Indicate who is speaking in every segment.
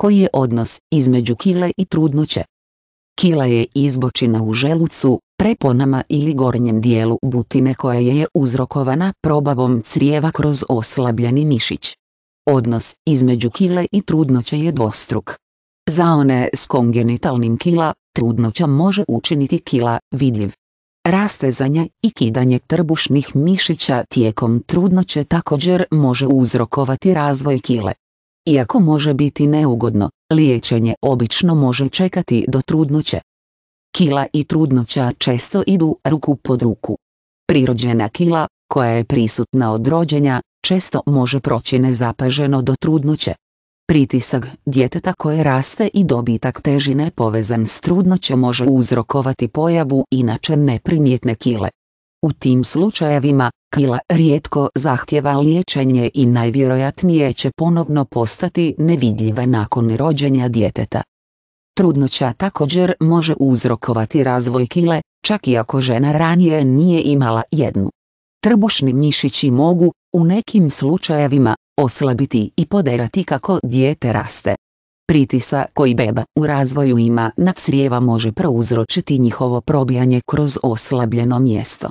Speaker 1: koji je odnos između kile i trudnoće. Kila je izbočina u želucu, preponama ili gornjem dijelu butine koja je uzrokovana probavom crijeva kroz oslabljeni mišić. Odnos između kile i trudnoće je dvostruk. Za one s kongenitalnim kila, trudnoća može učiniti kila vidljiv. Rastezanje i kidanje trbušnih mišića tijekom trudnoće također može uzrokovati razvoj kile. Iako može biti neugodno, liječenje obično može čekati do trudnoće. Kila i trudnoća često idu ruku pod ruku. Prirođena kila, koja je prisutna od rođenja, često može proći nezapaženo do trudnoće. Pritisak djeteta koje raste i dobitak težine povezan s trudnoćom može uzrokovati pojavu inače neprimjetne kile. U tim slučajevima, kila rijetko zahtjeva liječenje i najvjerojatnije će ponovno postati nevidljiva nakon rođenja djeteta. Trudnoća također može uzrokovati razvoj kile, čak i ako žena ranije nije imala jednu. Trbušni mišići mogu, u nekim slučajevima, oslabiti i poderati kako dijete raste. Pritisa koji beba u razvoju ima na crijeva može prouzročiti njihovo probijanje kroz oslabljeno mjesto.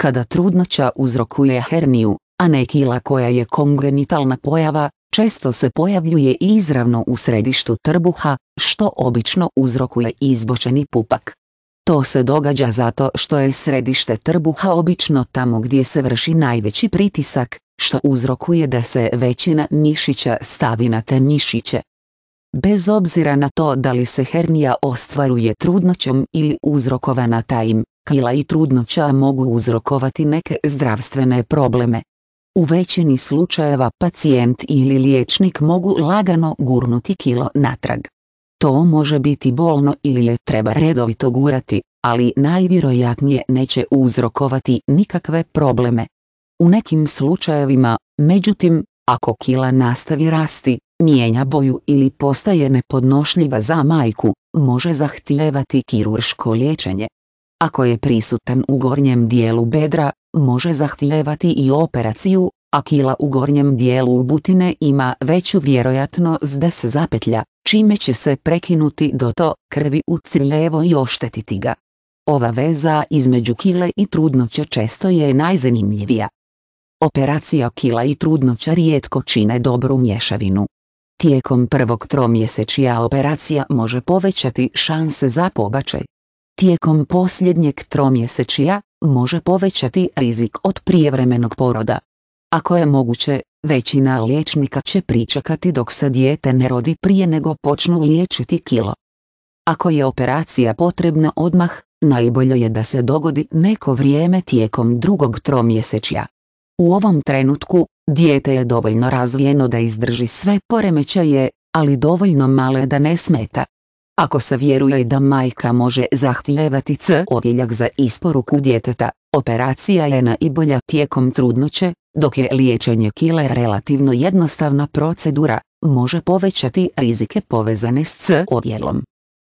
Speaker 1: Kada trudnoća uzrokuje herniju, a nekila koja je kongenitalna pojava, često se pojavljuje izravno u središtu trbuha, što obično uzrokuje izbočeni pupak. To se događa zato što je središte trbuha obično tamo gdje se vrši najveći pritisak, što uzrokuje da se većina mišića stavi na te mišiće. Bez obzira na to da li se hernija ostvaruje trudnoćom ili uzrokovana tajim, kila i trudnoća mogu uzrokovati neke zdravstvene probleme. U većini slučajeva pacijent ili liječnik mogu lagano gurnuti kilo natrag. To može biti bolno ili je treba redovito gurati, ali najvjerojatnije neće uzrokovati nikakve probleme. U nekim slučajevima, međutim, ako kila nastavi rasti, mijenja boju ili postaje nepodnošljiva za majku, može zahtijevati kirurško liječenje ako je prisutan u gornjem dijelu bedra, može zahtijevati i operaciju, a kila u gornjem dijelu butine ima veću vjerojatnost da se zapetlja, čime će se prekinuti do to krvi u crljevo i oštetiti ga. Ova veza između kile i trudnoće često je najzanimljivija. Operacija kila i trudnoća rijetko čine dobru mješavinu. Tijekom prvog tromjesečija operacija može povećati šanse za pobačaj, tijekom posljednjeg tromjesečija, može povećati rizik od prijevremenog poroda. Ako je moguće, većina liječnika će pričekati dok se dijete ne rodi prije nego počnu liječiti kilo. Ako je operacija potrebna odmah, najbolje je da se dogodi neko vrijeme tijekom drugog tromjesečja. U ovom trenutku, dijete je dovoljno razvijeno da izdrži sve poremećaje, ali dovoljno male da ne smeta. Ako se vjeruje da majka može zahtijevati C odjeljak za isporuku djeteta, operacija je najbolja tijekom trudnoće, dok je liječenje kile relativno jednostavna procedura, može povećati rizike povezane s C odjelom.